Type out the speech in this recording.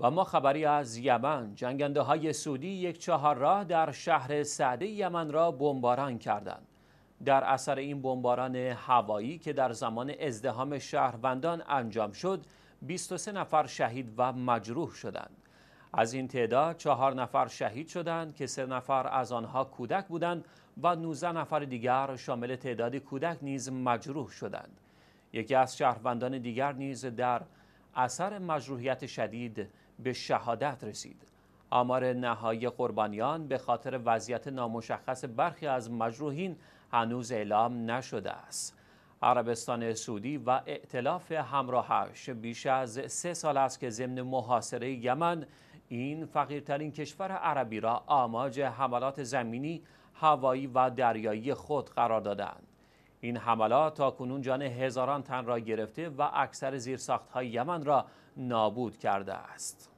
و ما خبری از یمن جنگنده های سعودی یک چهار راه در شهر سعده یمن را بمباران کردند در اثر این بمباران هوایی که در زمان ازدهام شهروندان انجام شد 23 نفر شهید و مجروح شدند از این تعداد چهار نفر شهید شدند که سه نفر از آنها کودک بودند و 19 نفر دیگر شامل تعداد کودک نیز مجروح شدند یکی از شهروندان دیگر نیز در اثر مجروحیت شدید به شهادت رسید آمار نهایی قربانیان به خاطر وضعیت نامشخص برخی از مجروحین هنوز اعلام نشده است عربستان سعودی و ائتلاف همراهش بیش از سه سال است که ضمن محاصره یمن این فقیرترین کشور عربی را آماج حملات زمینی، هوایی و دریایی خود قرار دادند. این حملات تا کنون جان هزاران تن را گرفته و اکثر زیرساخت های یمن را نابود کرده است.